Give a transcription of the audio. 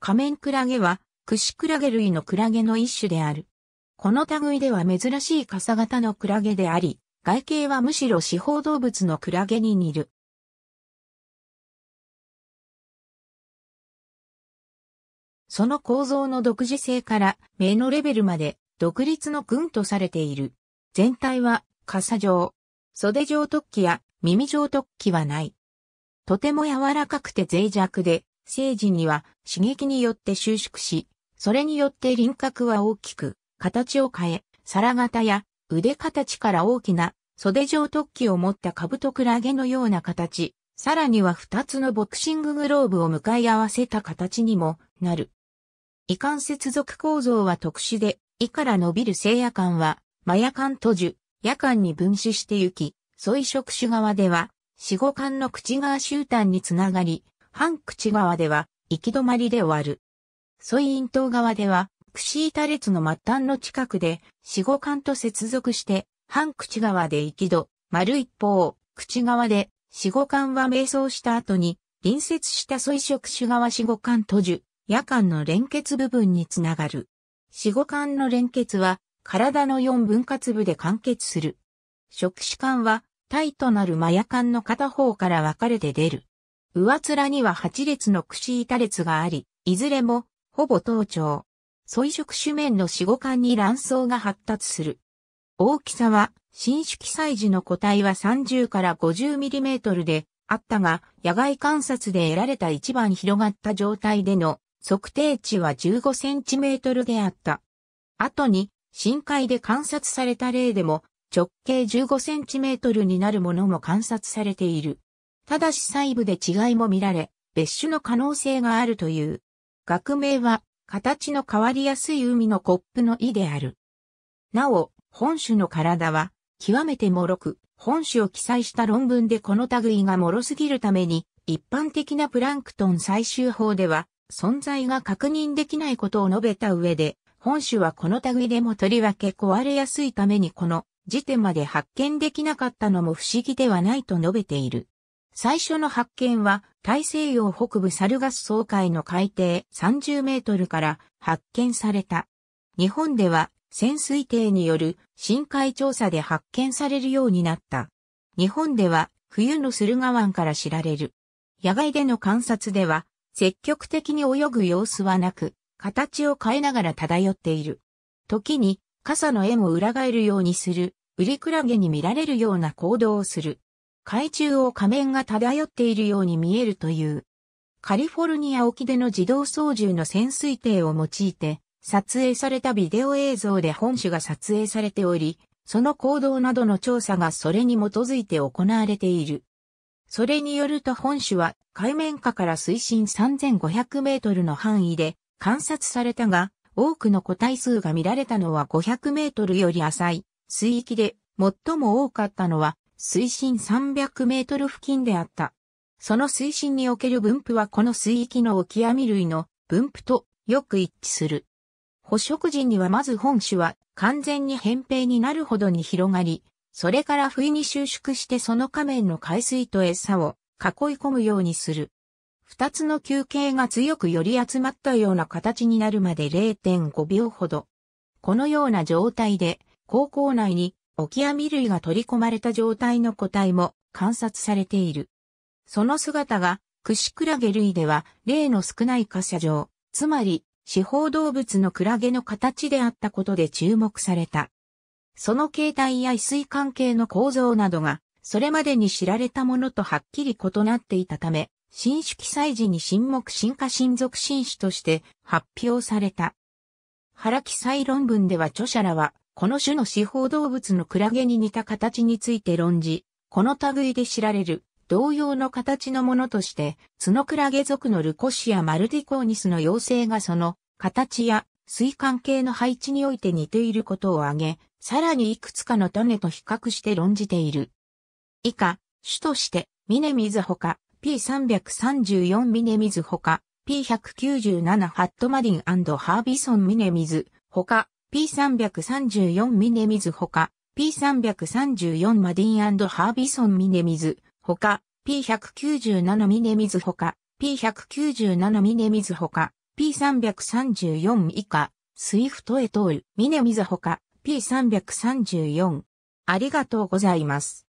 仮面クラゲは、クシクラゲ類のクラゲの一種である。この類では珍しい傘型のクラゲであり、外形はむしろ四方動物のクラゲに似る。その構造の独自性から目のレベルまで独立の群とされている。全体は傘状、袖状突起や耳状突起はない。とても柔らかくて脆弱で正人には刺激によって収縮し、それによって輪郭は大きく、形を変え、皿型や腕形から大きな袖状突起を持った兜クラゲのような形、さらには二つのボクシンググローブを向かい合わせた形にもなる。胃関節属構造は特殊で、胃から伸びる聖夜間は、麻夜間途樹、夜間に分子してゆき、添い触手側では、四五間の口側終端につながり、半口側では行き止まりで終わる。ソイン島側では、ータ列の末端の近くで、四五間と接続して、半口側で行き戸、丸一方、口側で、四五間は瞑想した後に、隣接したイ触種側四五間途中、夜間の連結部分につながる。四五間の連結は、体の四分割部で完結する。触手間は、体となる麻薬間の片方から分かれて出る。上面には8列の串板列があり、いずれも、ほぼ頭頂。水色種面の死後間に卵巣が発達する。大きさは、新種記載時の個体は30から 50mm であったが、野外観察で得られた一番広がった状態での測定値は 15cm であった。後に、深海で観察された例でも、直径 15cm になるものも観察されている。ただし細部で違いも見られ、別種の可能性があるという。学名は、形の変わりやすい海のコップの意である。なお、本種の体は、極めて脆く、本種を記載した論文でこの類が脆すぎるために、一般的なプランクトン採集法では、存在が確認できないことを述べた上で、本種はこの類でもとりわけ壊れやすいためにこの時点まで発見できなかったのも不思議ではないと述べている。最初の発見は大西洋北部サルガス総会の海底30メートルから発見された。日本では潜水艇による深海調査で発見されるようになった。日本では冬の駿河湾から知られる。野外での観察では積極的に泳ぐ様子はなく、形を変えながら漂っている。時に傘の絵も裏返るようにする、ウリクラゲに見られるような行動をする。海中を仮面が漂っているように見えるという。カリフォルニア沖での自動操縦の潜水艇を用いて、撮影されたビデオ映像で本種が撮影されており、その行動などの調査がそれに基づいて行われている。それによると本種は海面下から水深3500メートルの範囲で観察されたが、多くの個体数が見られたのは500メートルより浅い水域で最も多かったのは水深300メートル付近であった。その水深における分布はこの水域のオキアミ類の分布とよく一致する。捕食時にはまず本種は完全に扁平になるほどに広がり、それから不意に収縮してその仮面の海水と餌を囲い込むようにする。二つの球形が強くより集まったような形になるまで0.5秒ほど。このような状態で、高校内にオキアミ類が取り込まれた状態の個体も観察されている。その姿が、クシクラゲ類では、例の少ない貨車状、つまり、四方動物のクラゲの形であったことで注目された。その形態や異水関係の構造などが、それまでに知られたものとはっきり異なっていたため、新種記載時に新目進化新属新種として発表された。原記載論文では著者らは、この種の四方動物のクラゲに似た形について論じ、この類で知られる同様の形のものとして、ツノクラゲ属のルコシア・マルディコーニスの妖精がその形や水管系の配置において似ていることを挙げ、さらにいくつかの種と比較して論じている。以下、種として、ミネミズほか、P334 ミネミズほか、P197 ハットマディンハービソンミネミズほか、P334 ミネミズほか、P334 マディンハービソンミネミズほか、P197 ミネミズほか、P197 ミネミズほか、P334 以下、スイフトエトール、ミネミズほか、P334。ありがとうございます。